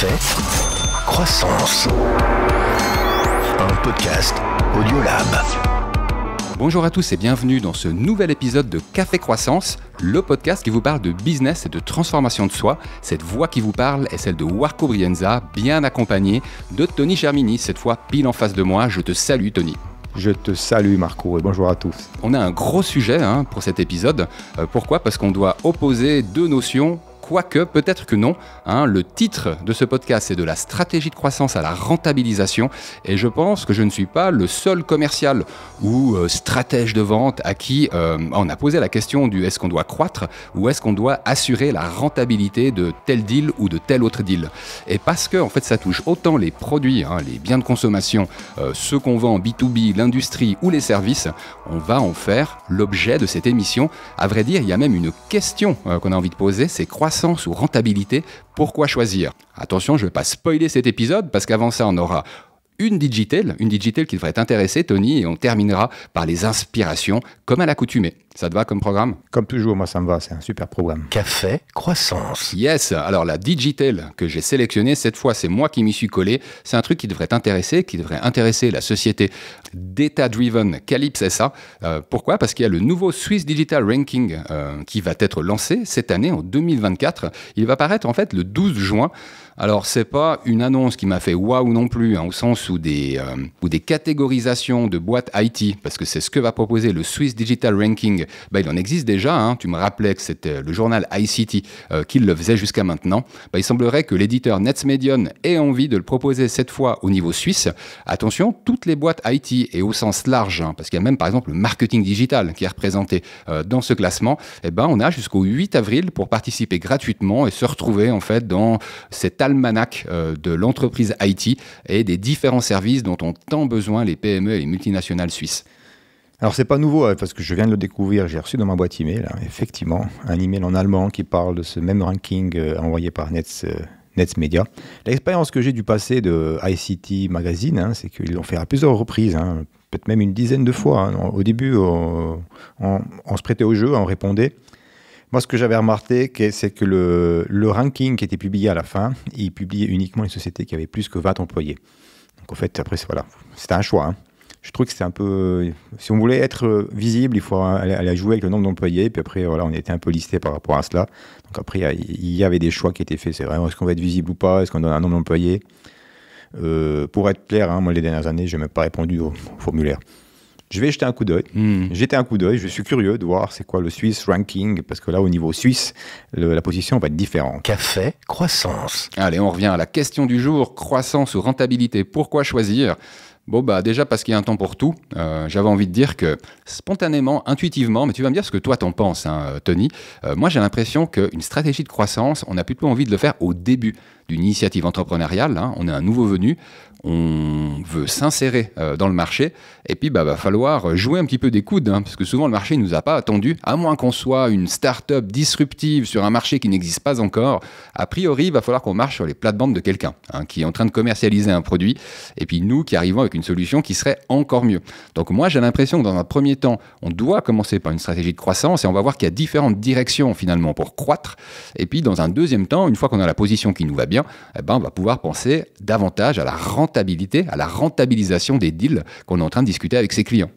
fait Croissance. Un podcast Audiolab. Bonjour à tous et bienvenue dans ce nouvel épisode de Café Croissance, le podcast qui vous parle de business et de transformation de soi. Cette voix qui vous parle est celle de Warco Brienza, bien accompagné de Tony Germini, cette fois pile en face de moi. Je te salue Tony. Je te salue Marco et bonjour à tous. On a un gros sujet hein, pour cet épisode. Euh, pourquoi Parce qu'on doit opposer deux notions quoique peut-être que non. Hein, le titre de ce podcast c'est de la stratégie de croissance à la rentabilisation et je pense que je ne suis pas le seul commercial ou euh, stratège de vente à qui euh, on a posé la question du est-ce qu'on doit croître ou est-ce qu'on doit assurer la rentabilité de tel deal ou de tel autre deal. Et parce que en fait ça touche autant les produits, hein, les biens de consommation, euh, ceux qu'on vend B2B, l'industrie ou les services, on va en faire l'objet de cette émission. À vrai dire, il y a même une question qu'on a envie de poser, c'est croissance ou rentabilité, pourquoi choisir Attention, je ne vais pas spoiler cet épisode parce qu'avant ça, on aura une digitale, une digital qui devrait t'intéresser, Tony, et on terminera par les inspirations, comme à l'accoutumée. Ça te va comme programme Comme toujours, moi ça me va, c'est un super programme. Café, croissance. Yes, alors la digital que j'ai sélectionnée, cette fois c'est moi qui m'y suis collé, c'est un truc qui devrait t'intéresser, qui devrait intéresser la société Data Driven Calypse SA. Euh, pourquoi Parce qu'il y a le nouveau Swiss Digital Ranking euh, qui va être lancé cette année, en 2024. Il va paraître en fait le 12 juin. Alors, c'est pas une annonce qui m'a fait waouh non plus, hein, au sens où des, euh, des catégorisations de boîtes IT, parce que c'est ce que va proposer le Swiss Digital Ranking, bah, il en existe déjà. Hein. Tu me rappelais que c'était euh, le journal ICT euh, qui le faisait jusqu'à maintenant. Bah, il semblerait que l'éditeur Netsmedion ait envie de le proposer cette fois au niveau suisse. Attention, toutes les boîtes IT et au sens large, hein, parce qu'il y a même par exemple le marketing digital qui est représenté dans ce classement, Et eh ben, on a jusqu'au 8 avril pour participer gratuitement et se retrouver en fait dans cette manac euh, de l'entreprise IT et des différents services dont ont tant besoin les PME et les multinationales suisses. Alors c'est pas nouveau euh, parce que je viens de le découvrir, j'ai reçu dans ma boîte email hein, effectivement un email en allemand qui parle de ce même ranking euh, envoyé par Netz Media. L'expérience que j'ai du passé de ICT Magazine, hein, c'est qu'ils l'ont fait à plusieurs reprises, hein, peut-être même une dizaine de fois. Au début, on, se prêtait au jeu, on répondait. Moi, ce que j'avais remarqué, c'est que le, ranking qui était publié à la fin, il publiait uniquement les sociétés qui avaient plus que 20 employés. Donc, en fait, après, voilà, c'était un choix. Hein. Je trouve que c'était un peu. Si on voulait être euh, visible, il faut aller, jouer avec le nombre d'employés. Puis après, voilà, on était un peu listé par rapport à cela. Donc après, il y avait des choix qui étaient faits. C'est vraiment, est-ce qu'on va être visible ou pas Est-ce qu'on donne un nombre d'employés euh, Pour être clair, hein, moi, les dernières années, je n'ai même pas répondu au formulaire je vais jeter un coup d'œil. Hmm. J'étais un coup d'œil, je suis curieux de voir c'est quoi le Swiss ranking, parce que là, au niveau suisse, la position va être différente. Café, croissance. Allez, on revient à la question du jour, croissance ou rentabilité, pourquoi choisir Bon, bah déjà parce qu'il y a un temps pour tout, euh, j'avais envie de dire que spontanément, intuitivement, mais tu vas me dire ce que toi t'en penses, hein, euh, Tony, euh, moi j'ai l'impression qu'une stratégie de croissance, on a plutôt envie de le faire au début d'une initiative entrepreneuriale. Hein, on est un nouveau venu, on veut s'insérer euh, dans le marché, et puis bah va falloir jouer un petit peu des coudes, hein, parce que souvent le marché ne nous a pas attendu, à moins qu'on soit une start-up disruptive sur un marché qui n'existe pas encore. A priori, il va falloir qu'on marche sur les plates-bandes de quelqu'un hein, qui est en train de commercialiser un produit, et puis nous qui arrivons avec une solution qui serait encore mieux. Donc moi, j'ai l'impression que dans un premier temps, on doit commencer par une stratégie de croissance, et on va voir qu'il y a différentes directions finalement pour croître, et puis dans un deuxième temps, une fois qu'on a la position qui nous va bien eh ben, on va pouvoir penser davantage à la rentabilité, à la rentabilisation des deals qu'on est en train de discuter avec ses clients.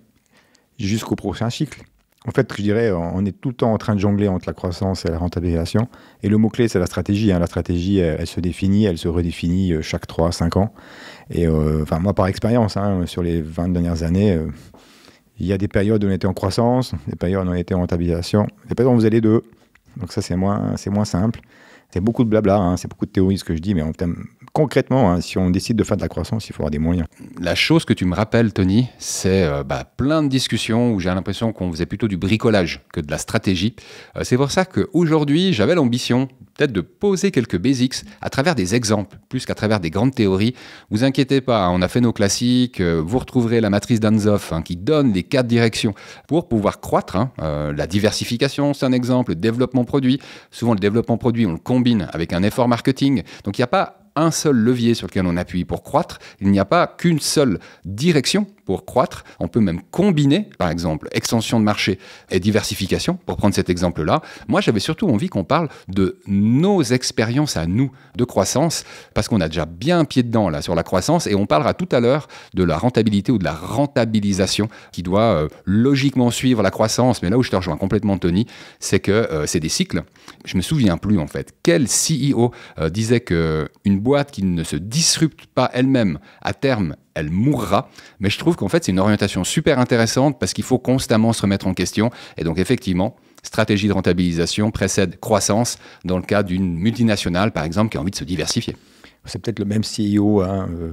Jusqu'au prochain cycle. En fait, je dirais, on est tout le temps en train de jongler entre la croissance et la rentabilisation. Et le mot-clé, c'est la stratégie. Hein. La stratégie, elle, se définit, elle se redéfinit euh, chaque 3 5 ans. Et euh, enfin, moi, par expérience, hein, sur les 20 dernières années, euh, il y a des périodes où on était en croissance, des périodes où on était en rentabilisation, des périodes où on faisait deux. Donc ça, c'est moins, moins simple. C'est beaucoup de blabla, hein, c'est beaucoup de théories ce que je dis, mais concrètement, hein, si on décide de faire de la croissance, il faut avoir des moyens. La chose que tu me rappelles, Tony, c'est euh, bah, plein de discussions où j'ai l'impression qu'on faisait plutôt du bricolage que de la stratégie. Euh, c'est pour ça qu'aujourd'hui, j'avais l'ambition de poser quelques basics à travers des exemples, plus qu'à travers des grandes théories. Vous inquiétez pas, on a fait nos classiques, euh, vous retrouverez la matrice d'Anzoff hein, qui donne les quatre directions pour pouvoir croître. Hein. Euh, la diversification, c'est un exemple, le développement produit. Souvent, le développement produit, on le combine avec un effort marketing. Donc, il n'y a pas un seul levier sur lequel on appuie pour croître, il n'y a pas qu'une seule direction pour croître. On peut même combiner, par exemple, extension de marché et diversification, pour prendre cet exemple-là. Moi, j'avais surtout envie qu'on parle de nos expériences à nous de croissance, parce qu'on a déjà bien un pied dedans là sur la croissance, et on parlera tout à l'heure de la rentabilité ou de la rentabilisation qui doit euh, logiquement suivre la croissance. Mais là où je te rejoins complètement, Tony, c'est que euh, c'est des cycles. Je me souviens plus en fait quel CEO euh, disait que une boîte qui ne se disrupte pas elle-même à terme elle mourra. Mais je trouve qu'en fait, c'est une orientation super intéressante parce qu'il faut constamment se remettre en question. Et donc, effectivement, stratégie de rentabilisation précède croissance dans le cas d'une multinationale, par exemple, qui a envie de se diversifier. C'est peut-être le même CEO hein, euh,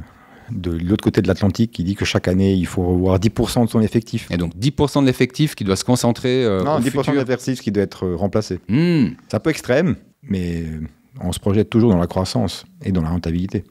de l'autre côté de l'Atlantique qui dit que chaque année, il faut revoir 10% de son effectif. Et donc 10% de l'effectif qui doit se concentrer. Euh, non, 10% de l'effectif qui doit être euh, remplacé. Hmm. C'est un peu extrême, mais euh, on se projette toujours dans la croissance et dans la rentabilité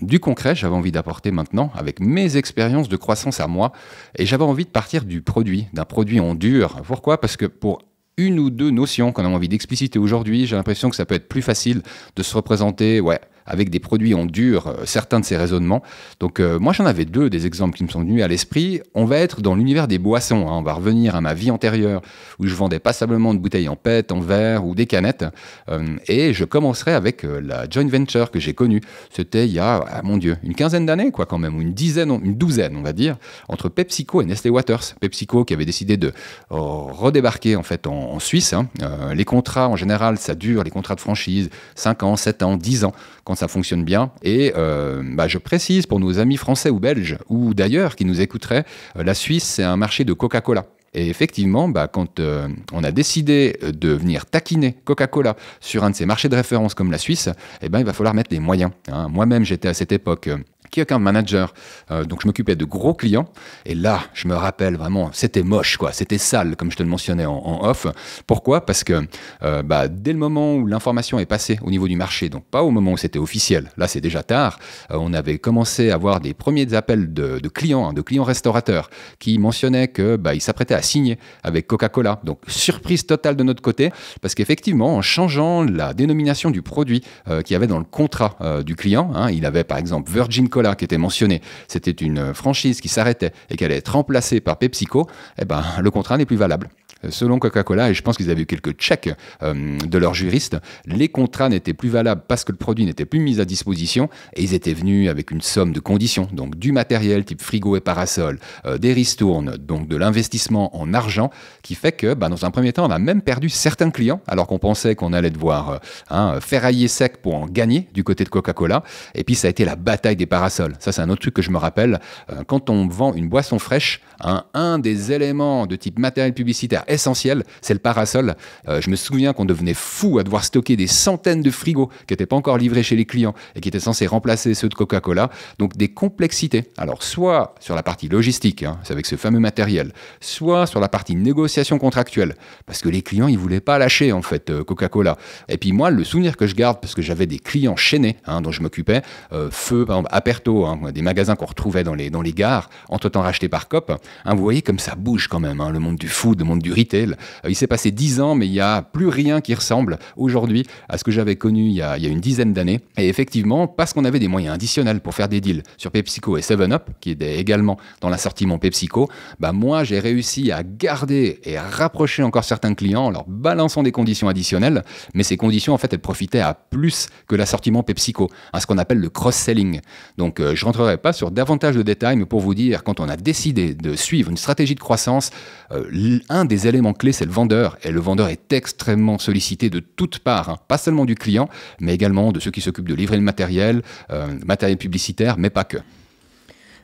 du concret, j'avais envie d'apporter maintenant avec mes expériences de croissance à moi et j'avais envie de partir du produit, d'un produit en dur. Pourquoi Parce que pour une ou deux notions qu'on a envie d'expliciter aujourd'hui, j'ai l'impression que ça peut être plus facile de se représenter, ouais, avec des produits, en dur, euh, certains de ces raisonnements. Donc euh, moi j'en avais deux des exemples qui me sont venus à l'esprit. On va être dans l'univers des boissons, hein. on va revenir à ma vie antérieure où je vendais passablement de bouteilles en pète, en verre ou des canettes. Euh, et je commencerai avec la joint venture que j'ai connue. C'était il y a, ah, mon Dieu, une quinzaine d'années quoi quand même, ou une dizaine, une douzaine on va dire, entre PepsiCo et Nestlé Waters. PepsiCo qui avait décidé de redébarquer en fait en, Suisse. Hein. les contrats en général ça dure, les contrats de franchise, 5 ans, 7 ans, 10 ans. Quand ça fonctionne bien. Et euh, bah, je précise pour nos amis français ou belges ou d'ailleurs qui nous écouteraient, euh, la Suisse, c'est un marché de Coca-Cola. Et effectivement, bah, quand euh, on a décidé de venir taquiner Coca-Cola sur un de ces marchés de référence comme la Suisse, eh ben, il va falloir mettre les moyens. Hein. Moi-même, j'étais à cette époque Key Account Manager. Euh, donc, je m'occupais de gros clients. Et là, je me rappelle vraiment, c'était moche, quoi. C'était sale, comme je te le mentionnais en, off. Pourquoi Parce que euh, bah, dès le moment où l'information est passée au niveau du marché, donc pas au moment où c'était officiel, là, c'est déjà tard, euh, on avait commencé à avoir des premiers appels de, clients, hein, de clients restaurateurs, qui mentionnaient qu'ils bah, s'apprêtaient à signer avec Coca-Cola. Donc, surprise totale de notre côté, parce qu'effectivement, en changeant la dénomination du produit qu'il y avait dans le contrat du client, hein, il avait par exemple Virgin qui était mentionné, c'était une franchise qui s'arrêtait et qui allait être remplacée par PepsiCo, eh ben, le contrat n'est plus valable. Selon Coca-Cola, et je pense qu'ils avaient eu quelques checks euh, de leurs juristes, les contrats n'étaient plus valables parce que le produit n'était plus mis à disposition et ils étaient venus avec une somme de conditions, donc du matériel type frigo et parasol, euh, des ristournes, donc de l'investissement en argent, qui fait que bah, dans un premier temps, on a même perdu certains clients alors qu'on pensait qu'on allait devoir euh, hein, ferrailler sec pour en gagner du côté de Coca-Cola. Et puis ça a été la bataille des parasols. Ça, c'est un autre truc que je me rappelle. quand on vend une boisson fraîche, hein, un des éléments de type matériel publicitaire essentiel, c'est le parasol. Euh, je me souviens qu'on devenait fou à devoir stocker des centaines de frigos qui n'étaient pas encore livrés chez les clients et qui étaient censés remplacer ceux de Coca-Cola. Donc des complexités. Alors soit sur la partie logistique, hein, c'est avec ce fameux matériel, soit sur la partie négociation contractuelle, parce que les clients, ils voulaient pas lâcher en fait euh, Coca-Cola. Et puis moi, le souvenir que je garde, parce que j'avais des clients chaînés hein, dont je m'occupais, euh, Feu, par exemple, Aperto, hein, des magasins qu'on retrouvait dans les, dans les gares, entre-temps rachetés par COP, vous voyez comme ça bouge quand même, le monde du food, le monde du riz euh, il s'est passé dix ans, mais il n'y a plus rien qui ressemble aujourd'hui à ce que j'avais connu il y, a, une dizaine d'années. Et effectivement, parce qu'on avait des moyens additionnels pour faire des deals sur PepsiCo et 7-Up, qui étaient également dans l'assortiment PepsiCo, bah moi j'ai réussi à garder et rapprocher encore certains clients en leur balançant des conditions additionnelles, mais ces conditions en fait elles profitaient à plus que l'assortiment PepsiCo, à ce qu'on appelle le cross-selling. Donc je euh, je rentrerai pas sur davantage de détails, mais pour vous dire, quand on a décidé de suivre une stratégie de croissance, euh, l'un un des éléments clés, c'est le vendeur. Et le vendeur est extrêmement sollicité de toutes parts, hein. pas seulement du client, mais également de ceux qui s'occupent de livrer le matériel, euh, matériel publicitaire, mais pas que.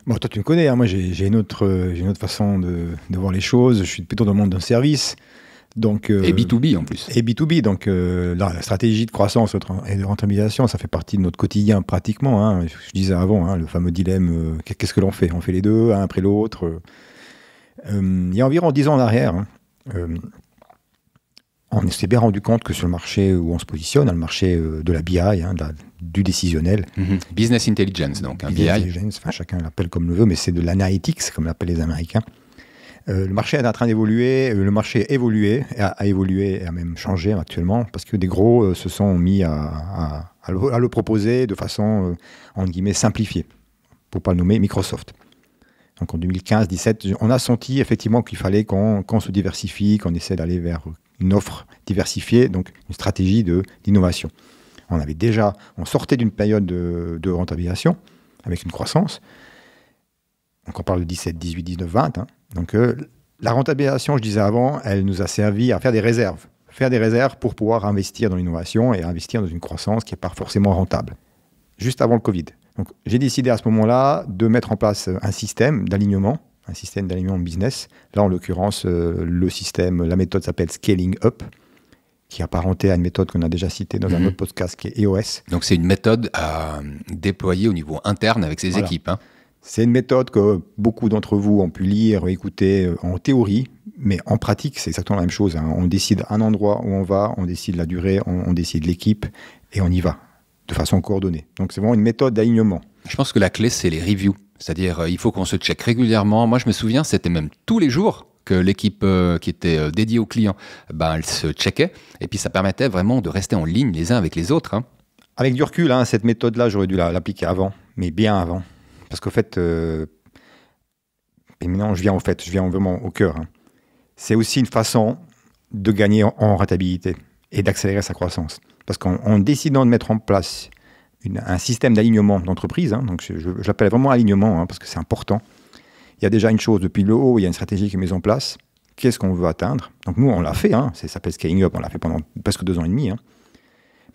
Bon, toi, tu me connais. Hein. Moi, j'ai une, autre, euh, j'ai une autre façon de, voir les choses. Je suis plutôt dans le monde d'un service. Donc, euh, et B2B en plus. Et B2B. Donc, la, stratégie de croissance et de rentabilisation, ça fait partie de notre quotidien pratiquement. Hein. Je, disais avant, le fameux dilemme qu'est-ce que l'on fait On fait les deux, un après l'autre. il y a environ 10 ans en arrière, euh, on s'est bien rendu compte que sur le marché où on se positionne, le marché euh, de la BI, hein, du décisionnel. Mhm. Business intelligence, donc. Hein, chacun l'appelle comme le veut, mais c'est de l'analytics, comme l'appellent les Américains. Euh, le marché est en train d'évoluer, le marché a évolué, a, évolué et a même changé actuellement, parce que des gros se sont mis à, le, proposer de façon, guillemets, simplifiée, pour pas le nommer Microsoft. Donc en 2015-17, on a senti effectivement qu'il fallait qu'on se diversifie, qu'on essaie d'aller vers une offre diversifiée, donc une stratégie d'innovation. On avait déjà, on sortait d'une période de, rentabilisation avec une croissance. Donc on parle de 17, 18, 19, 20. Donc euh, la rentabilisation, je disais avant, elle nous a servi à faire des réserves. Faire des réserves pour pouvoir investir dans l'innovation et investir dans une croissance qui n'est pas forcément rentable. Juste avant le Covid. Donc j'ai décidé à ce moment-là de mettre en place euh, un système d'alignement, un système d'alignement business. Là, en l'occurrence, euh, le système, la méthode s'appelle Scaling Up, qui est apparentée à une méthode qu'on a déjà citée dans un mhm. autre podcast qui est EOS. Donc c'est une méthode à euh, déployer au niveau interne avec ses équipes. Hein. C'est une méthode que beaucoup d'entre vous ont pu lire écouter en théorie, mais en pratique, c'est exactement la même chose. Hein. On décide un endroit où on va, on décide la durée, on décide l'équipe et on y va de façon coordonnée. Donc c'est vraiment une méthode d'alignement. Je pense que la clé, c'est les reviews. C'est-à-dire, euh, il faut qu'on se check régulièrement. Moi, je me souviens, c'était même tous les jours que l'équipe euh, qui était euh, dédiée aux clients, ben, elle se checkait. Et puis, ça permettait vraiment de rester en ligne les uns avec les autres. Hein. Avec du recul, hein, cette méthode-là, j'aurais dû l'appliquer avant, mais bien avant. Parce qu'au fait, et maintenant, je viens au fait, je viens vraiment au cœur. Hein. C'est aussi une façon de gagner en rentabilité et d'accélérer sa croissance. Parce qu'en décidant de mettre en place un système d'alignement d'entreprise, hein, donc je, l'appelle vraiment alignement hein, parce que c'est important, il y a déjà une chose depuis le haut, il y a une stratégie qui est mise en place. Qu'est-ce qu'on veut atteindre Donc nous, on l'a fait, hein, ça s'appelle Scaling Up, on l'a fait pendant presque deux ans et demi. en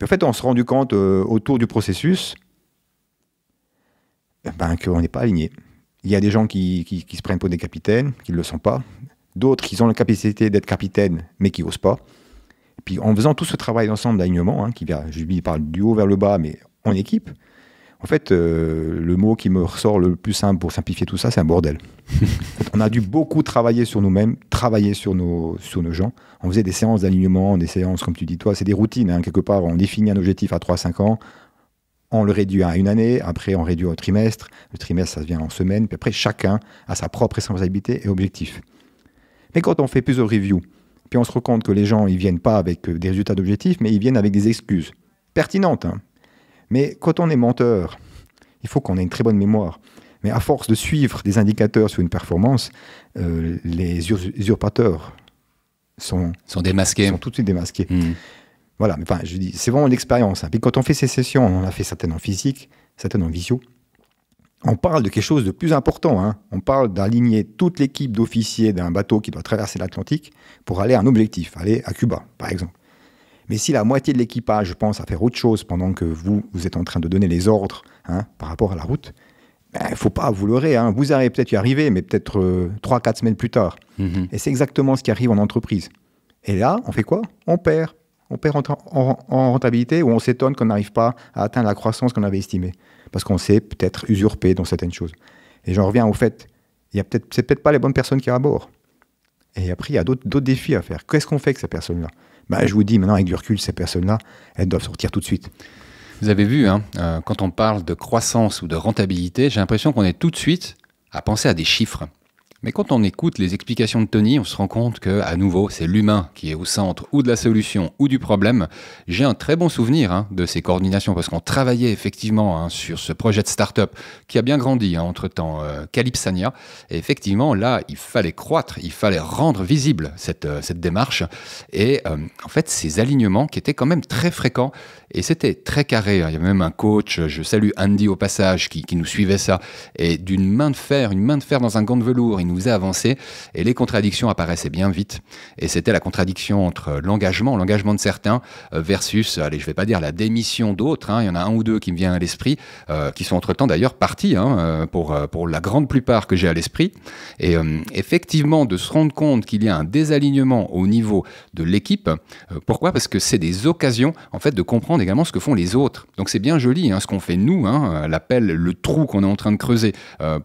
fait, on s'est rendu compte euh, autour du processus eh ben, qu'on n'est pas aligné. Il y a des gens qui, se prennent pour des capitaines, qui ne le sont pas. D'autres qui ont la capacité d'être capitaine, mais qui n'osent pas puis en faisant tout ce travail d'ensemble d'alignement, hein, qui vient, je lui parle du haut vers le bas, mais en équipe, en fait, euh, le mot qui me ressort le plus simple pour simplifier tout ça, c'est un bordel. on a dû beaucoup travailler sur nous-mêmes, travailler sur nos, sur nos gens. On faisait des séances d'alignement, des séances, comme tu dis toi, c'est des routines. Hein. quelque part, on définit un objectif à 3-5 ans, on le réduit à une année, après on réduit au trimestre, le trimestre ça vient en semaine, puis après chacun a sa propre responsabilité et objectif. Mais quand on fait plusieurs reviews, on se rend compte que les gens, ils viennent pas avec euh, des résultats d'objectifs, mais ils viennent avec des excuses pertinentes. Hein. Mais quand on est menteur, il faut qu'on ait une très bonne mémoire. Mais à force de suivre des indicateurs sur une performance, euh, les usurpateurs sont, sont démasqués. Sont tout de suite démasqués. Hmm. Voilà, mais enfin, je dis, c'est vraiment l'expérience. expérience hein. Puis quand on fait ces sessions, on en a fait certaines en physique, certaines en visio on parle de quelque chose de plus important. Hein. On parle d'aligner toute l'équipe d'officiers d'un bateau qui doit traverser l'Atlantique pour aller à un objectif, aller à Cuba, par exemple. Mais si la moitié de l'équipage pense à faire autre chose pendant que vous, vous êtes en train de donner les ordres hein, par rapport à la route, il ben, ne faut pas vous leurrer. Hein. Vous allez peut-être y arriver, mais peut-être euh, trois, 3-4 semaines plus tard. Mhm. Et c'est exactement ce qui arrive en entreprise. Et là, on fait quoi On perd. On perd en rentabilité ou on s'étonne qu'on n'arrive pas à atteindre la croissance qu'on avait estimée parce qu'on s'est peut-être usurpé dans certaines choses. Et j'en reviens au fait, il y a peut-être, c'est peut-être pas les bonnes personnes qui bord. Et après, il y a d'autres, défis à faire. Qu'est-ce qu'on fait avec ces personnes-là bah, Je vous dis, maintenant, avec du recul, ces personnes-là, elles doivent sortir tout de suite. Vous avez vu, hein, euh, quand on parle de croissance ou de rentabilité, j'ai l'impression qu'on est tout de suite à penser à des chiffres. Mais quand on écoute les explications de Tony, on se rend compte que, à nouveau, c'est l'humain qui est au centre ou de la solution ou du problème. J'ai un très bon souvenir hein, de ces coordinations parce qu'on travaillait effectivement hein, sur ce projet de start-up qui a bien grandi hein, entre temps, euh, Et effectivement, là, il fallait croître, il fallait rendre visible cette, euh, cette démarche. Et euh, en fait, ces alignements qui étaient quand même très fréquents et c'était très carré. Il y avait même un coach, je salue Andy au passage, qui, qui nous suivait ça. Et d'une main de fer, une main de fer dans un gant de velours, il nous nous a avancé et les contradictions apparaissaient bien vite. Et c'était la contradiction entre l'engagement, l'engagement de certains, euh, versus, allez, je vais pas dire la démission d'autres. Hein, il y en a un ou deux qui me vient à l'esprit, euh, qui sont entre-temps d'ailleurs partis, hein, euh, pour, pour la grande plupart que j'ai à l'esprit. Et effectivement, de se rendre compte qu'il y a un désalignement au niveau de l'équipe. pourquoi Parce que c'est des occasions, en fait, de comprendre également ce que font les autres. Donc c'est bien joli hein, ce qu'on fait nous, l'appel, le trou qu'on est en train de creuser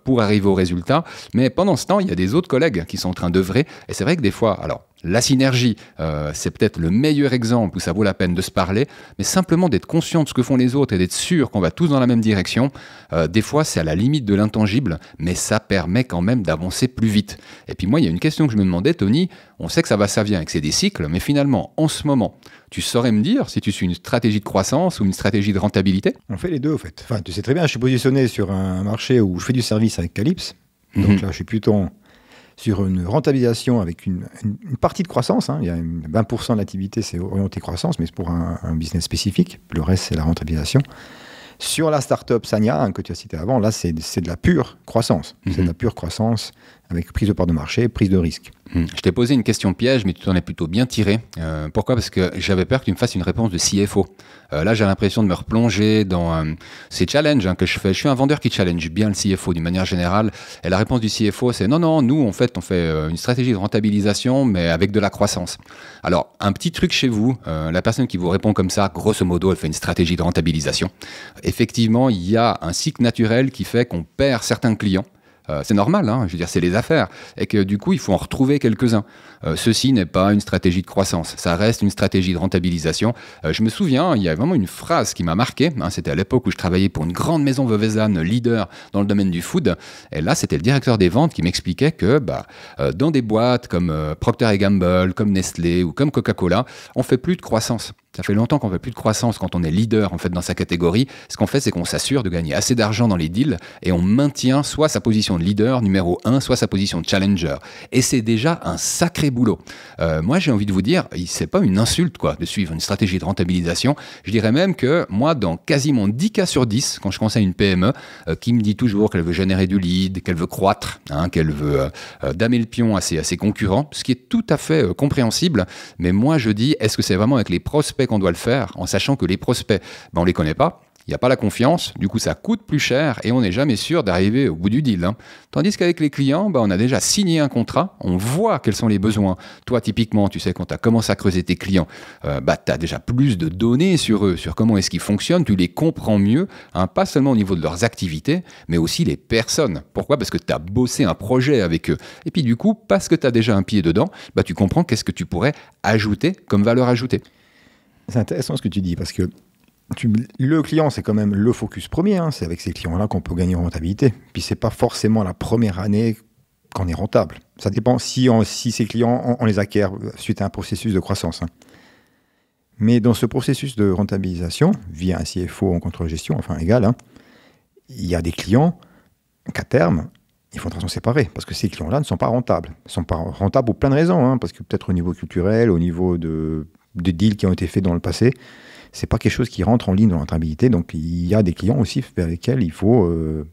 pour arriver au résultat. Mais pendant ce temps, il y a des autres collègues qui sont en train d'œuvrer. Et c'est vrai que des fois, alors, la synergie, euh, c'est peut-être le meilleur exemple où ça vaut la peine de se parler, mais simplement d'être conscient de ce que font les autres et d'être sûr qu'on va tous dans la même direction, euh, des fois c'est à la limite de l'intangible, mais ça permet quand même d'avancer plus vite. Et puis moi, il y a une question que je me demandais, Tony, on sait que ça va, ça vient et que c'est des cycles, mais finalement, en ce moment, tu saurais me dire si tu suis une stratégie de croissance ou une stratégie de rentabilité On fait les deux, au fait. Enfin, tu sais très bien, je suis positionné sur un marché où je fais du service avec Calypse, donc mhm. là, je suis plutôt sur une rentabilisation avec une, partie de croissance. Hein. Il y a 20% de l'activité, c'est orienté croissance, mais c'est pour un, business spécifique. Le reste, c'est la rentabilisation. Sur la startup Sanya, hein, que tu as cité avant, là, c'est de la pure croissance. C'est de la mhm. pure croissance avec prise de part de marché, prise de risque. Hmm. Je t'ai posé une question piège, mais tu t'en es plutôt bien tiré. Euh, pourquoi Parce que j'avais peur que tu me fasses une réponse de CFO. Euh, là, j'ai l'impression de me replonger dans euh, ces challenges hein, que je fais. Je suis un vendeur qui challenge bien le CFO d'une manière générale. Et la réponse du CFO, c'est non, non, nous, en fait, on fait une stratégie de rentabilisation, mais avec de la croissance. Alors, un petit truc chez vous, la personne qui vous répond comme ça, grosso modo, elle fait une stratégie de rentabilisation. Effectivement, il y a un cycle naturel qui fait qu'on perd certains clients euh, c'est normal, hein, je veux dire, c'est les affaires. Et que du coup, il faut en retrouver quelques-uns. Euh, ceci n'est pas une stratégie de croissance, ça reste une stratégie de rentabilisation. Euh, je me souviens, il y a vraiment une phrase qui m'a marqué. Hein. c'était à l'époque où je travaillais pour une grande maison veuvezane, leader dans le domaine du food. Et là, c'était le directeur des ventes qui m'expliquait que bah, dans des boîtes comme Procter Gamble, comme Nestlé ou comme Coca-Cola, on fait plus de croissance. Ça fait longtemps qu'on ne fait plus de croissance quand on est leader en fait dans sa catégorie. Ce qu'on fait, c'est qu'on s'assure de gagner assez d'argent dans les deals et on maintient soit sa position de leader numéro 1, soit sa position de challenger. Et c'est déjà un sacré boulot. Euh, moi, j'ai envie de vous dire, c'est pas une insulte quoi de suivre une stratégie de rentabilisation. Je dirais même que moi, dans quasiment 10 cas sur 10, quand je conseille une PME euh, qui me dit toujours qu'elle veut générer du lead, qu'elle veut croître, hein, qu'elle veut euh, damer le pion à ses, à ses concurrents, ce qui est tout à fait compréhensible. Mais moi, je dis, est-ce que c'est vraiment avec les prospects qu'on doit le faire, en sachant que les prospects, ben, on ne les connaît pas. Il n'y a pas la confiance, du coup ça coûte plus cher et on n'est jamais sûr d'arriver au bout du deal. Hein. Tandis qu'avec les clients, ben, on a déjà signé un contrat, on voit quels sont les besoins. Toi typiquement, tu sais quand tu as commencé à creuser tes clients, euh, bah, tu as déjà plus de données sur eux, sur comment est-ce qu'ils fonctionnent, tu les comprends mieux, hein, pas seulement au niveau de leurs activités, mais aussi les personnes. Pourquoi Parce que tu as bossé un projet avec eux. Et puis du coup, parce que tu as déjà un pied dedans, ben tu comprends qu'est-ce que tu pourrais ajouter comme valeur ajoutée c'est intéressant ce que tu dis parce que le client, c'est quand même le focus premier. Hein. c'est avec ces clients-là qu'on peut gagner en rentabilité. Puis c'est pas forcément la première année qu'on est rentable. Ça dépend si, ces clients, on, les acquiert suite à un processus de croissance. Hein. Mais dans ce processus de rentabilisation, via un CFO en contre gestion enfin égal, hein, il y a des clients qu'à terme, il faudra s'en séparer, parce que ces clients-là ne sont pas rentables. Ils ne sont pas rentables pour plein de raisons, parce que peut-être au niveau culturel, au niveau de de deals qui ont été faits dans le passé, c'est pas quelque chose qui rentre en ligne dans la Donc il y a des clients aussi vers lesquels il faut euh,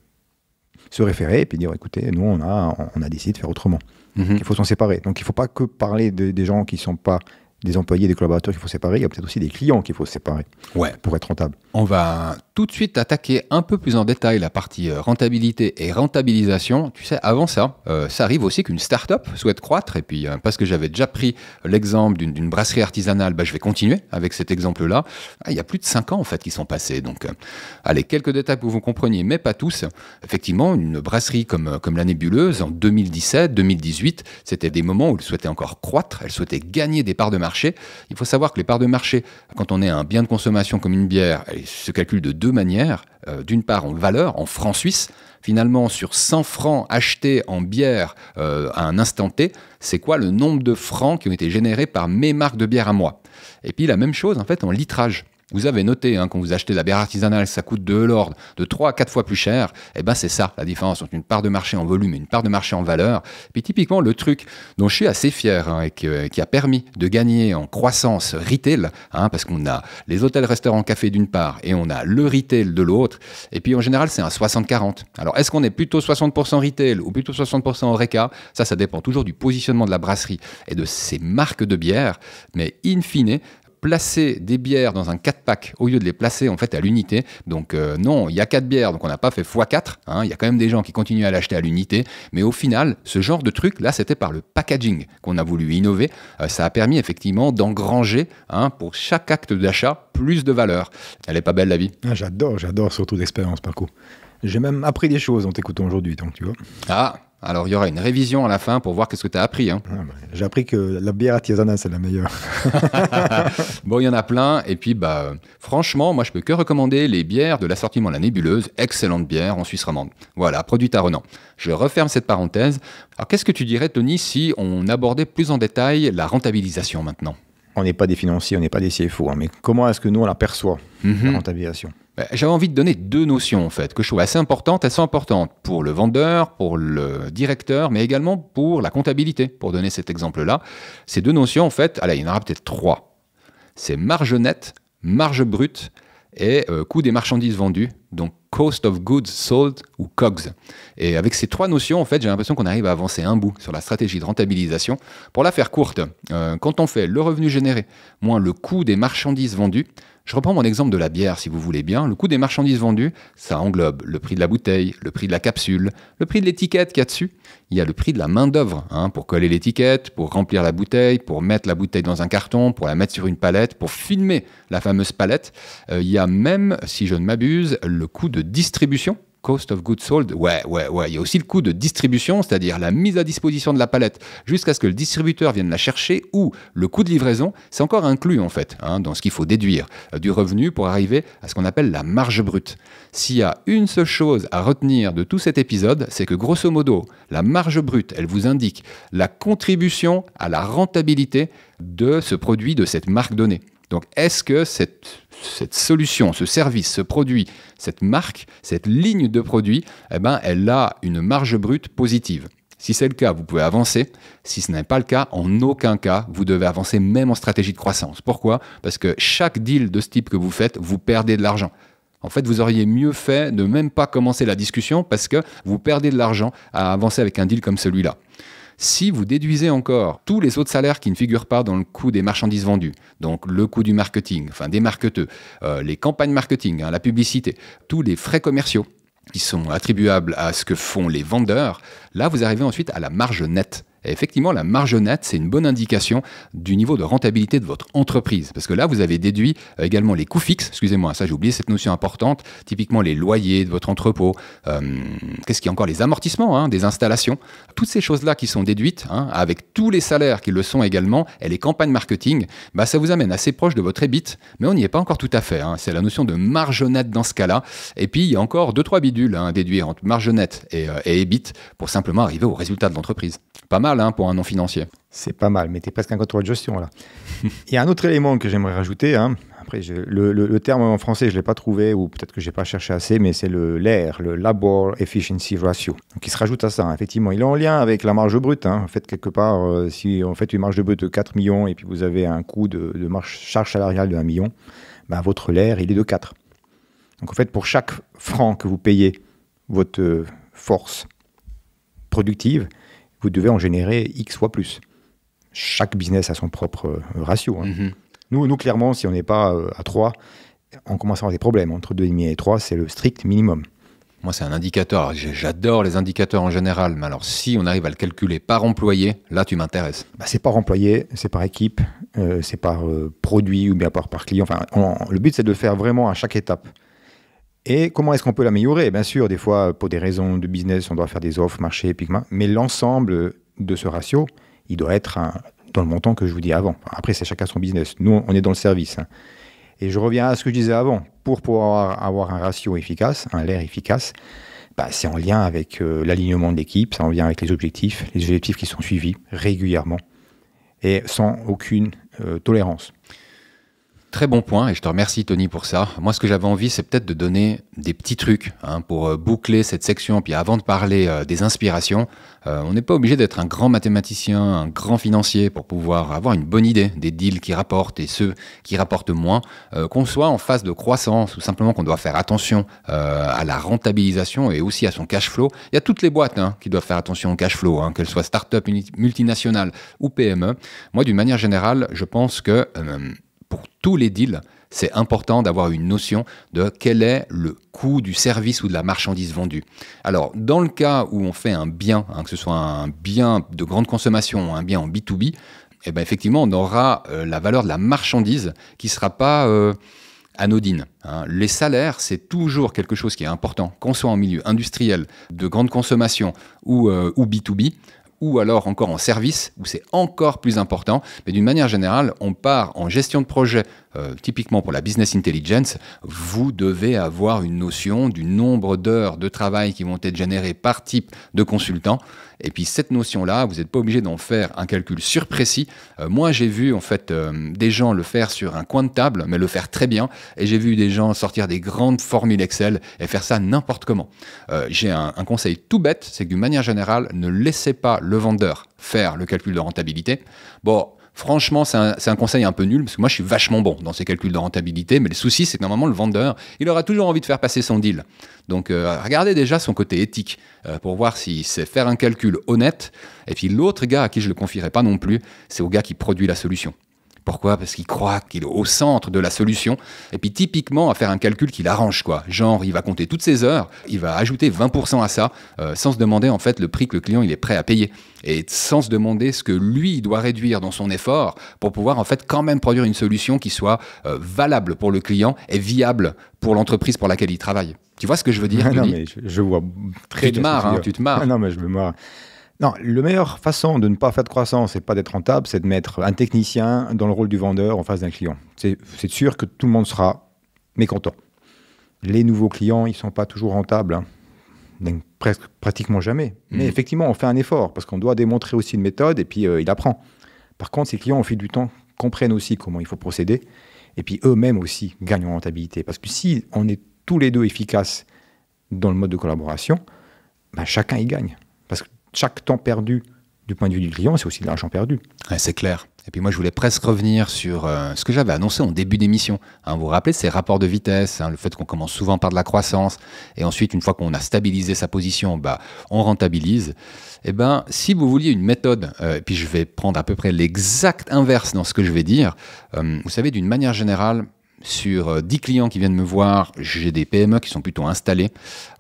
se référer et puis dire écoutez, nous on a, on a décidé de faire autrement. Mhm. Il faut s'en séparer. Donc il ne faut pas que parler des gens qui ne sont pas des employés, des collaborateurs qu'il faut séparer, il y a peut-être aussi des clients qu'il faut séparer ouais. pour être rentable. On va tout de suite attaquer un peu plus en détail la partie euh, rentabilité et rentabilisation. Tu sais, avant ça, euh, ça arrive aussi qu'une start-up souhaite croître. Et puis, euh, parce que j'avais déjà pris l'exemple d'une brasserie artisanale, bah, je vais continuer avec cet exemple-là. Ah, il y a plus de 5 ans, en fait, qui sont passés. Donc, allez, quelques détails pour vous compreniez, mais pas tous. Effectivement, une brasserie comme, comme la Nébuleuse, en 2017, 2018, c'était des moments où elle souhaitait encore croître, elle souhaitait gagner des parts de marché il faut savoir que les parts de marché, quand on est un bien de consommation comme une bière, elles se calculent de deux manières. Euh, d'une part, en valeur, en francs suisses. Finalement, sur 100 francs achetés en bière euh, à un instant T, c'est quoi le nombre de francs qui ont été générés par mes marques de bière à moi Et puis la même chose, en fait, en litrage. Vous avez noté, hein, quand vous achetez la bière artisanale, ça coûte de l'ordre de 3 à 4 fois plus cher. Et eh ben c'est ça la différence entre une part de marché en volume et une part de marché en valeur. puis typiquement, le truc dont je suis assez fier hein, et qui a permis de gagner en croissance retail, hein, parce qu'on a les hôtels, restaurants, cafés d'une part et on a le retail de l'autre. Et puis en général, c'est un 60-40. Alors est-ce qu'on est plutôt 60% retail ou plutôt 60% Horeca Ça, ça dépend toujours du positionnement de la brasserie et de ses marques de bière. Mais in fine, placer des bières dans un 4-pack au lieu de les placer en fait à l'unité. Donc euh, non, il y a 4 bières, donc on n'a pas fait x4. Hein. Il y a quand même des gens qui continuent à l'acheter à l'unité. Mais au final, ce genre de truc, là, c'était par le packaging qu'on a voulu innover. Euh, ça a permis effectivement d'engranger hein, pour chaque acte d'achat plus de valeur. Elle est pas belle la vie ah, J'adore, j'adore surtout l'expérience par coup. J'ai même appris des choses en t'écoutant aujourd'hui, donc tu vois. Ah, alors, il y aura une révision à la fin pour voir qu'est-ce que tu as appris. Hein. Ah, bah, j'ai appris que la bière artisanale, c'est la meilleure. bon, il y en a plein. Et puis, bah, franchement, moi, je peux que recommander les bières de l'assortiment La Nébuleuse. Excellente bière en Suisse romande. Voilà, produit à Renan. Je referme cette parenthèse. Alors, qu'est-ce que tu dirais, Tony, si on abordait plus en détail la rentabilisation maintenant On n'est pas des financiers, on n'est pas des CFO. Hein, mais comment est-ce que nous, on la perçoit, la mhm. rentabilisation bah, j'avais envie de donner deux notions, en fait, que je trouve assez importantes, assez importantes pour le vendeur, pour le directeur, mais également pour la comptabilité, pour donner cet exemple-là. Ces deux notions, en fait, il y en aura peut-être trois. C'est marge nette, marge brute et euh, coût des marchandises vendues, donc cost of goods sold ou COGS. Et avec ces trois notions, en fait, j'ai l'impression qu'on arrive à avancer un bout sur la stratégie de rentabilisation. Pour la faire courte, euh, quand on fait le revenu généré moins le coût des marchandises vendues, je reprends mon exemple de la bière, si vous voulez bien. Le coût des marchandises vendues, ça englobe le prix de la bouteille, le prix de la capsule, le prix de l'étiquette qu'il y a dessus. Il y a le prix de la main-d'œuvre, hein, pour coller l'étiquette, pour remplir la bouteille, pour mettre la bouteille dans un carton, pour la mettre sur une palette, pour filmer la fameuse palette. Euh, il y a même, si je ne m'abuse, le coût de distribution cost of goods sold. Ouais, ouais, ouais. Il y a aussi le coût de distribution, c'est-à-dire la mise à disposition de la palette jusqu'à ce que le distributeur vienne la chercher ou le coût de livraison. C'est encore inclus en fait hein, dans ce qu'il faut déduire euh, du revenu pour arriver à ce qu'on appelle la marge brute. S'il y a une seule chose à retenir de tout cet épisode, c'est que grosso modo, la marge brute, elle vous indique la contribution à la rentabilité de ce produit, de cette marque donnée. Donc est-ce que cette, solution, ce service, ce produit, cette marque, cette ligne de produit, eh ben, elle a une marge brute positive si c'est le cas, vous pouvez avancer. Si ce n'est pas le cas, en aucun cas, vous devez avancer même en stratégie de croissance. Pourquoi Parce que chaque deal de ce type que vous faites, vous perdez de l'argent. En fait, vous auriez mieux fait de même pas commencer la discussion parce que vous perdez de l'argent à avancer avec un deal comme celui-là. Si vous déduisez encore tous les autres salaires qui ne figurent pas dans le coût des marchandises vendues, donc le coût du marketing, enfin des marketeux, euh, les campagnes marketing, hein, la publicité, tous les frais commerciaux qui sont attribuables à ce que font les vendeurs, là vous arrivez ensuite à la marge nette effectivement, la marge nette, c'est une bonne indication du niveau de rentabilité de votre entreprise. Parce que là, vous avez déduit euh, également les coûts fixes. Excusez-moi, ça j'ai oublié cette notion importante. Typiquement les loyers de votre entrepôt. Euh, qu'est-ce qu'il y a encore Les amortissements hein, des installations. Toutes ces choses-là qui sont déduites, hein, avec tous les salaires qui le sont également, et les campagnes marketing, bah, ça vous amène assez proche de votre EBIT. Mais on n'y est pas encore tout à fait. Hein. C'est la notion de marge nette dans ce cas-là. Et puis, il y a encore deux, trois bidules à déduire entre marge nette et, euh, et EBIT pour simplement arriver au résultat de l'entreprise. Pas mal Hein, pour un non financier. C'est pas mal, mais tu presque un contrôle de gestion là. Il y a un autre élément que j'aimerais rajouter. Hein. Après, le, terme en français, je ne l'ai pas trouvé, ou peut-être que je n'ai pas cherché assez, mais c'est le LAIR, le Labor Efficiency Ratio. qui se rajoute à ça. Hein. Effectivement, il est en lien avec la marge brute. En fait, quelque part, euh, si on fait une marge de brute de 4 millions et puis vous avez un coût de, charge salariale de 1 million, ben, votre LAIR, il est de 4. Donc, en fait, pour chaque franc que vous payez votre euh, force productive, vous devez en générer X fois plus. Chaque business a son propre euh, ratio. Hein. Mhm. nous, nous, clairement, si on n'est pas euh, à 3, on commence à avoir des problèmes. Entre 2,5 et 3, c'est le strict minimum. Moi, c'est un indicateur. J'adore les indicateurs en général, mais alors si on arrive à le calculer par employé, là, tu m'intéresses. Bah, c'est par employé, c'est par équipe, euh, c'est par produit ou bien par, par client. Enfin, le but, c'est de faire vraiment à chaque étape. Et comment est-ce qu'on peut l'améliorer Bien sûr, des fois, pour des raisons de business, on doit faire des offres, marché, pigment, mais l'ensemble de ce ratio, il doit être dans le montant que je vous dis avant. Après, c'est chacun son business. Nous, on est dans le service. Hein. Et je reviens à ce que je disais avant. Pour pouvoir avoir un ratio efficace, un l'air efficace, bah, c'est en lien avec euh, l'alignement de l'équipe, c'est en lien avec les objectifs, les objectifs qui sont suivis régulièrement et sans aucune euh, tolérance. Très bon point et je te remercie Tony pour ça. Moi ce que j'avais envie c'est peut-être de donner des petits trucs hein, pour euh, boucler cette section. Puis avant de parler euh, des inspirations, euh, on n'est pas obligé d'être un grand mathématicien, un grand financier pour pouvoir avoir une bonne idée des deals qui rapportent et ceux qui rapportent moins. qu'on soit en phase de croissance ou simplement qu'on doit faire attention à la rentabilisation et aussi à son cash flow. Il y a toutes les boîtes hein, qui doivent faire attention au cash flow, hein, qu'elles soient start-up, multinationales ou PME. Moi d'une manière générale je pense que pour tous les deals, c'est important d'avoir une notion de quel est le coût du service ou de la marchandise vendue. Alors, dans le cas où on fait un bien, hein, que ce soit un bien de grande consommation ou un bien en B2B, eh ben, effectivement, on aura euh, la valeur de la marchandise qui ne sera pas... Euh, anodine. Hein. Les salaires, c'est toujours quelque chose qui est important, qu'on soit en milieu industriel, de grande consommation ou, euh, ou B2B ou alors encore en service, où c'est encore plus important. Mais d'une manière générale, on part en gestion de projet euh, typiquement pour la business intelligence, vous devez avoir une notion du nombre d'heures de travail qui vont être générées par type de consultant. Et puis cette notion-là, vous n'êtes pas obligé d'en faire un calcul surprécis. précis. Euh, moi, j'ai vu en fait euh, des gens le faire sur un coin de table, mais le faire très bien. Et j'ai vu des gens sortir des grandes formules Excel et faire ça n'importe comment. j'ai un, conseil tout bête, c'est que d'une manière générale, ne laissez pas le vendeur faire le calcul de rentabilité. Bon, Franchement, c'est un, conseil un peu nul, parce que moi, je suis vachement bon dans ces calculs de rentabilité, mais le souci, c'est que normalement, le vendeur, il aura toujours envie de faire passer son deal. Donc, euh, regardez déjà son côté éthique euh, pour voir s'il sait faire un calcul honnête. Et puis, l'autre gars à qui je ne le confierai pas non plus, c'est au gars qui produit la solution. Pourquoi Parce qu'il croit qu'il est au centre de la solution. Et puis typiquement, à faire un calcul qui l'arrange, quoi. Genre, il va compter toutes ses heures, il va ajouter 20% à ça, euh, sans se demander en fait le prix que le client il est prêt à payer. Et sans se demander ce que lui doit réduire dans son effort pour pouvoir en fait quand même produire une solution qui soit euh, valable pour le client et viable pour l'entreprise pour laquelle il travaille. Tu vois ce que je veux dire ah Non, mais je, vois très hein, tu te Marres, tu te marres. non, mais je me marre. Non, la meilleure façon de ne pas faire de croissance et pas d'être rentable, c'est de mettre un technicien dans le rôle du vendeur en face d'un client. C'est sûr que tout le monde sera mécontent. Les nouveaux clients, ils ne sont pas toujours rentables. Hein. presque, pratiquement jamais. Mais mm. effectivement, on fait un effort parce qu'on doit démontrer aussi une méthode et puis euh, il apprend. Par contre, ces clients, au fil du temps, comprennent aussi comment il faut procéder et puis eux-mêmes aussi gagnent en rentabilité. Parce que si on est tous les deux efficaces dans le mode de collaboration, ben, chacun y gagne chaque temps perdu du point de vue du client, c'est aussi de l'argent perdu. c'est clair. Et puis moi, je voulais presque revenir sur euh, ce que j'avais annoncé en début d'émission. Hein, vous vous rappelez ces rapports de vitesse, hein, le fait qu'on commence souvent par de la croissance, et ensuite, une fois qu'on a stabilisé sa position, bah, on rentabilise. Eh ben, si vous vouliez une méthode, euh, et puis je vais prendre à peu près l'exact inverse dans ce que je vais dire, euh, vous savez, d'une manière générale, sur 10 euh, clients qui viennent me voir, j'ai des PME qui sont plutôt installées.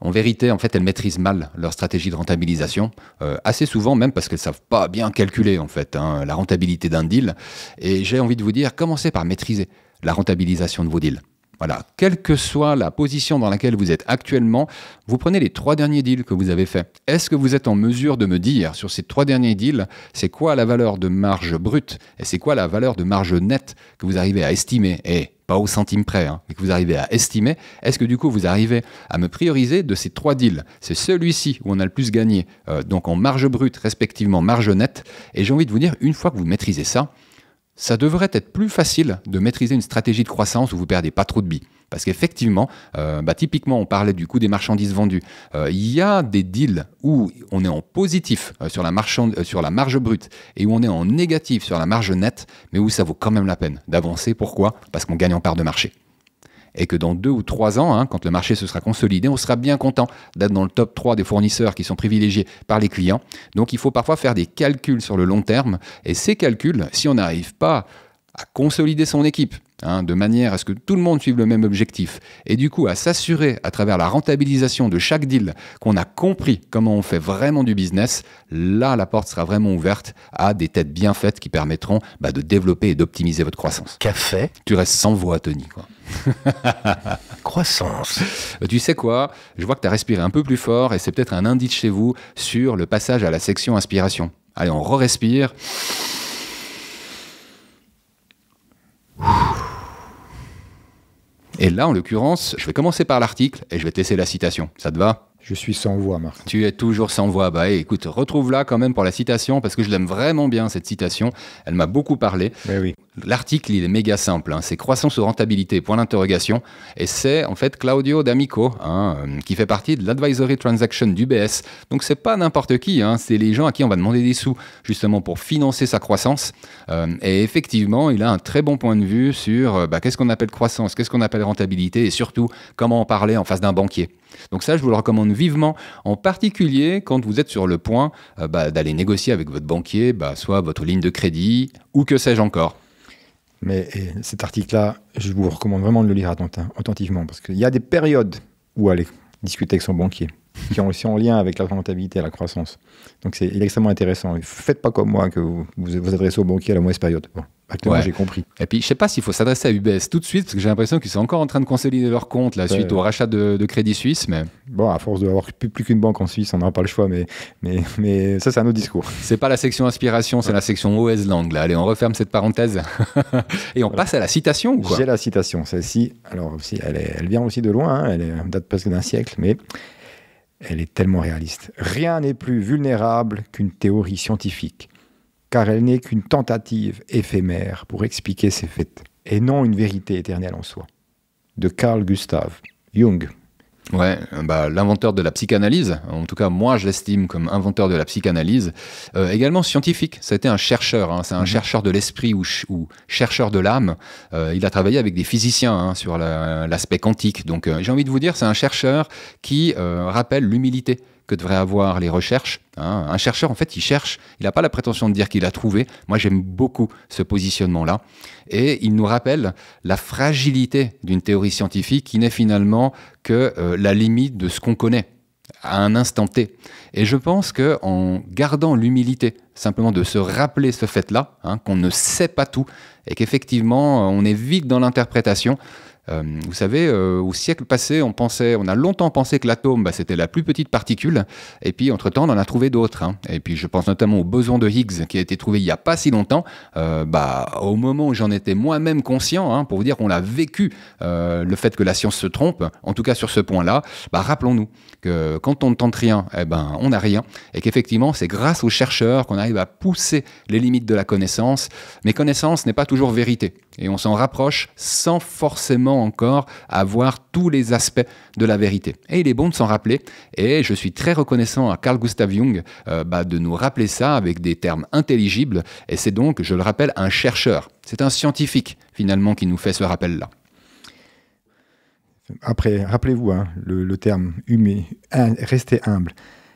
En vérité, en fait, elles maîtrisent mal leur stratégie de rentabilisation, euh, assez souvent même parce qu'elles ne savent pas bien calculer en fait hein, la rentabilité d'un deal. Et j'ai envie de vous dire, commencez par maîtriser la rentabilisation de vos deals. Voilà, quelle que soit la position dans laquelle vous êtes actuellement, vous prenez les trois derniers deals que vous avez faits. Est-ce que vous êtes en mesure de me dire sur ces trois derniers deals, c'est quoi la valeur de marge brute et c'est quoi la valeur de marge nette que vous arrivez à estimer et pas au centime près, hein, mais que vous arrivez à estimer, est-ce que du coup vous arrivez à me prioriser de ces trois deals C'est celui-ci où on a le plus gagné, euh, donc en marge brute respectivement marge nette. Et j'ai envie de vous dire, une fois que vous maîtrisez ça, ça devrait être plus facile de maîtriser une stratégie de croissance où vous perdez pas trop de billes. Parce qu'effectivement, euh, bah, typiquement, on parlait du coût des marchandises vendues. Euh, il y a des deals où on est en positif euh, sur, la sur la marge brute et où on est en négatif sur la marge nette, mais où ça vaut quand même la peine d'avancer. Pourquoi Parce qu'on gagne en part de marché et que dans deux ou trois ans, hein, quand le marché se sera consolidé, on sera bien content d'être dans le top 3 des fournisseurs qui sont privilégiés par les clients. Donc il faut parfois faire des calculs sur le long terme, et ces calculs, si on n'arrive pas à consolider son équipe, Hein, de manière à ce que tout le monde suive le même objectif, et du coup à s'assurer à travers la rentabilisation de chaque deal qu'on a compris comment on fait vraiment du business, là la porte sera vraiment ouverte à des têtes bien faites qui permettront bah, de développer et d'optimiser votre croissance. Café Tu restes sans voix, Tony. croissance. Euh, tu sais quoi Je vois que tu as respiré un peu plus fort et c'est peut-être un indice chez vous sur le passage à la section inspiration. Allez, on re-respire. Et là, en l'occurrence, je vais commencer par l'article et je vais tester laisser la citation. Ça te va je suis sans voix, Marc. Tu es toujours sans voix. Bah eh, écoute, retrouve-la quand même pour la citation, parce que je l'aime vraiment bien, cette citation. Elle m'a beaucoup parlé. Bah oui. L'article, il est méga simple. Hein. C'est croissance ou rentabilité, point d'interrogation. Et c'est en fait Claudio D'Amico, hein, euh, qui fait partie de l'advisory transaction d'UBS. Donc c'est pas n'importe qui, hein. c'est les gens à qui on va demander des sous, justement pour financer sa croissance. Euh, et effectivement, il a un très bon point de vue sur euh, bah, qu'est-ce qu'on appelle croissance, qu'est-ce qu'on appelle rentabilité, et surtout comment en parler en face d'un banquier. Donc ça, je vous le recommande vivement, en particulier quand vous êtes sur le point euh, bah, d'aller négocier avec votre banquier, bah, soit votre ligne de crédit, ou que sais-je encore. Mais cet article-là, je vous recommande vraiment de le lire attentivement, parce qu'il y a des périodes où aller discuter avec son banquier, qui sont aussi en lien avec la rentabilité et la croissance. Donc c'est extrêmement intéressant. Faites pas comme moi que vous vous, adressez au banquier à la mauvaise période. Actuellement, bah, j'ai compris. Et puis, je sais pas s'il faut s'adresser à UBS tout de suite, parce que j'ai l'impression qu'ils sont encore en train de consolider leur compte là, suite au rachat de, Crédit Suisse. Mais... Bon, à force d'avoir plus, plus qu'une banque en Suisse, on n'aura pas le choix, mais, mais, ça, c'est un autre discours. C'est pas la section inspiration, c'est la section OS Langue. Là. Allez, on referme cette parenthèse et on passe à la citation J'ai la citation, celle-ci. Alors, aussi, elle, vient aussi de loin, hein, elle, elle date presque d'un siècle, mais elle est tellement réaliste. Rien n'est plus vulnérable qu'une théorie scientifique car elle n'est qu'une tentative éphémère pour expliquer ses faits, et non une vérité éternelle en soi. De Carl Gustav Jung. Ouais, bah, l'inventeur de la psychanalyse, en tout cas moi je l'estime comme inventeur de la psychanalyse, euh, également scientifique, c'était un chercheur, hein. c'est un mhm. chercheur de l'esprit ou, ou, chercheur de l'âme, euh, il a travaillé avec des physiciens hein, sur l'aspect quantique, donc euh, j'ai envie de vous dire c'est un chercheur qui rappelle l'humilité que devraient avoir les recherches. Hein. Un chercheur, en fait, il cherche, il n'a pas la prétention de dire qu'il a trouvé. Moi, j'aime beaucoup ce positionnement-là. Et il nous rappelle la fragilité d'une théorie scientifique qui n'est finalement que euh, la limite de ce qu'on connaît à un instant T. Et je pense que en gardant l'humilité, simplement de se rappeler ce fait-là, hein, qu'on ne sait pas tout, et qu'effectivement on est vite dans l'interprétation, euh, vous savez, euh, au siècle passé, on pensait, on a longtemps pensé que l'atome, bah, c'était la plus petite particule, et puis entre-temps, on en a trouvé d'autres. Hein. Et puis je pense notamment au boson de Higgs qui a été trouvé il n'y a pas si longtemps. Euh, bah, au moment où j'en étais moi-même conscient, hein, pour vous dire qu'on a vécu euh, le fait que la science se trompe, en tout cas sur ce point-là, bah, rappelons-nous, quand on ne tente rien, eh ben, on n'a rien, et qu'effectivement, c'est grâce aux chercheurs qu'on arrive à pousser les limites de la connaissance, mais connaissance n'est pas toujours vérité, et on s'en rapproche sans forcément encore avoir tous les aspects de la vérité. Et il est bon de s'en rappeler, et je suis très reconnaissant à Carl Gustav Jung euh, bah, de nous rappeler ça avec des termes intelligibles, et c'est donc, je le rappelle, un chercheur, c'est un scientifique finalement qui nous fait ce rappel-là. Après, rappelez-vous hein, le, terme humé, hum, restez humble.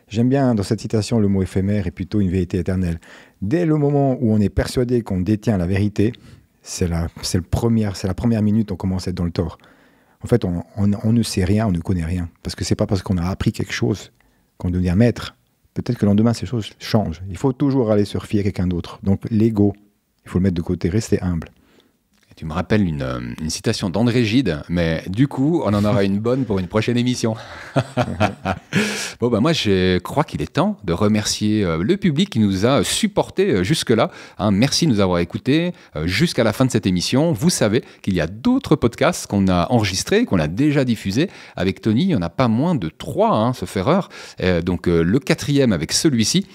J'aime bien hein, dans cette citation le mot éphémère est plutôt une vérité éternelle. Dès le moment où on est persuadé qu'on détient la vérité, c'est la, première, c'est la première minute on commence à être dans le tort. En fait, on, ne sait rien, on ne connaît rien, parce que c'est pas parce qu'on a appris quelque chose qu'on devient maître. Peut-être que le lendemain ces choses changent. Il faut toujours aller se refier à quelqu'un d'autre. Donc l'ego, il faut le mettre de côté, rester humble. Tu me rappelles euh, une, citation d'André Gide, mais du coup, on en aura une bonne pour une prochaine émission. bon, ben moi, je crois qu'il est temps de remercier euh, le public qui nous a supportés euh, jusque-là. Hein. merci de nous avoir écoutés jusqu'à la fin de cette émission. Vous savez qu'il y a d'autres podcasts qu'on a enregistrés, qu'on a déjà diffusés. Avec Tony, il n'y en a pas moins de trois, hein, ce ferreur. donc, le quatrième avec celui-ci.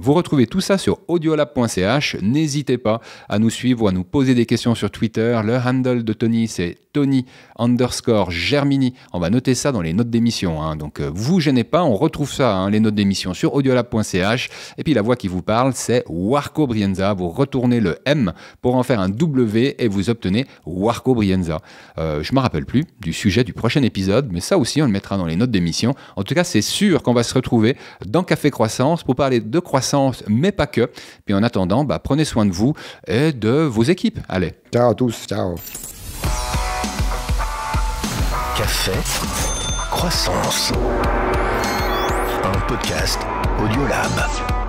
vous retrouvez tout ça sur audiolab.ch. N'hésitez pas à nous suivre, ou à nous poser des questions sur Twitter le handle de Tony, c'est Tony underscore Germini. On va noter ça dans les notes d'émission. Hein. Donc euh, vous gênez pas, on retrouve ça, hein, les notes d'émission sur audiolab.ch. Et puis la voix qui vous parle, c'est Warco Brienza. Vous retournez le M pour en faire un W et vous obtenez Warco Brienza. Euh, je ne me rappelle plus du sujet du prochain épisode, mais ça aussi on le mettra dans les notes d'émission. En tout cas, c'est sûr qu'on va se retrouver dans Café Croissance pour parler de croissance, mais pas que. Puis en attendant, bah, prenez soin de vous et de vos équipes. Allez. Ciao à tous, ciao. Café, croissance. Un podcast Audiolab.